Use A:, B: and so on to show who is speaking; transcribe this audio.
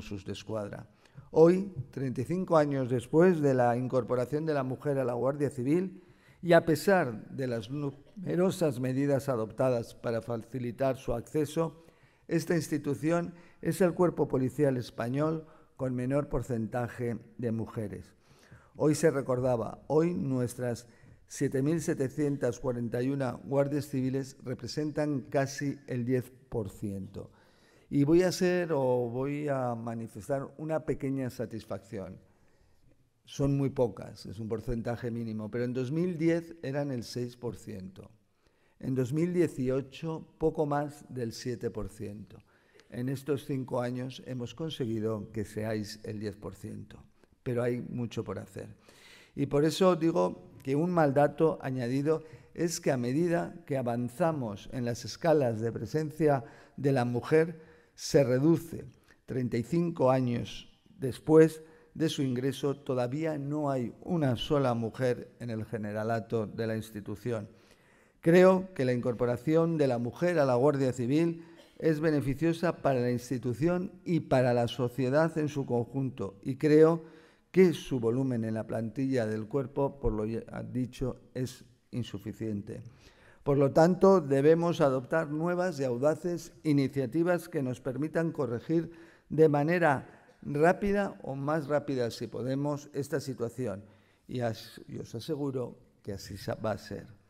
A: sus de escuadra. Hoy, 35 años después de la incorporación de la mujer a la Guardia Civil y a pesar de las numerosas medidas adoptadas para facilitar su acceso, esta institución es el cuerpo policial español con menor porcentaje de mujeres. Hoy se recordaba, hoy nuestras 7.741 guardias civiles representan casi el 10% y voy a hacer o voy a manifestar una pequeña satisfacción. Son muy pocas, es un porcentaje mínimo, pero en 2010 eran el 6%. En 2018 poco más del 7%. En estos cinco años hemos conseguido que seáis el 10%, pero hay mucho por hacer. Y por eso digo que un mal dato añadido es que a medida que avanzamos en las escalas de presencia de la mujer, se reduce. 35 años después de su ingreso, todavía no hay una sola mujer en el generalato de la institución. Creo que la incorporación de la mujer a la Guardia Civil es beneficiosa para la institución y para la sociedad en su conjunto y creo que su volumen en la plantilla del cuerpo, por lo dicho, es insuficiente. Por lo tanto, debemos adoptar nuevas y audaces iniciativas que nos permitan corregir de manera rápida o más rápida, si podemos, esta situación. Y, os aseguro que así va a ser.